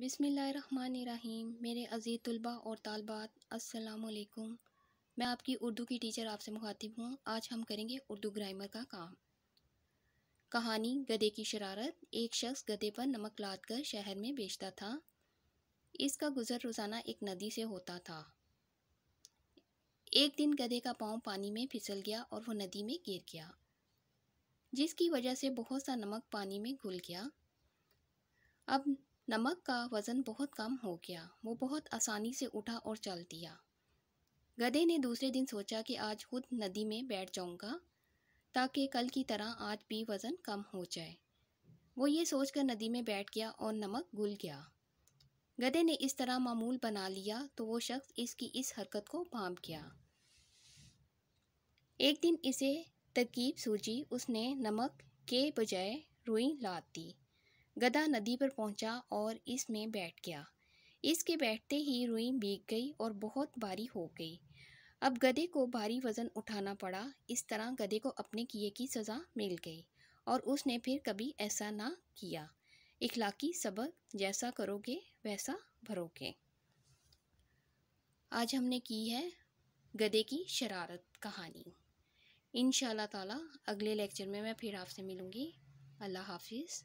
बिसमीम मेरे अज़ीज़ तलबा और तालबात असलकुम मैं आपकी उर्दू की टीचर आपसे मुखातिब हूँ आज हम करेंगे उर्दू ग्रामर का काम कहानी गधे की शरारत एक शख्स गधे पर नमक लाद कर शहर में बेचता था इसका गुज़र रोज़ाना एक नदी से होता था एक दिन गधे का पाँव पानी में फिसल गया और वह नदी में गिर गया जिसकी वजह से बहुत सा नमक पानी में घुल गया अब नमक का वज़न बहुत कम हो गया वो बहुत आसानी से उठा और चल दिया गधे ने दूसरे दिन सोचा कि आज खुद नदी में बैठ जाऊंगा ताकि कल की तरह आज भी वज़न कम हो जाए वो ये सोचकर नदी में बैठ गया और नमक घुल गया गधे ने इस तरह मामूल बना लिया तो वो शख्स इसकी इस हरकत को भाप गया एक दिन इसे तरकीब सूझी उसने नमक के बजाय रुई लाद दी गधा नदी पर पहुंचा और इसमें बैठ गया इसके बैठते ही रुई भीग गई और बहुत भारी हो गई अब गधे को भारी वजन उठाना पड़ा इस तरह गधे को अपने किए की सज़ा मिल गई और उसने फिर कभी ऐसा ना किया इखलाकी सबक जैसा करोगे वैसा भरोगे आज हमने की है गधे की शरारत कहानी इन ताला अगले लेक्चर में मैं फिर आपसे मिलूँगी अल्लाह हाफिज़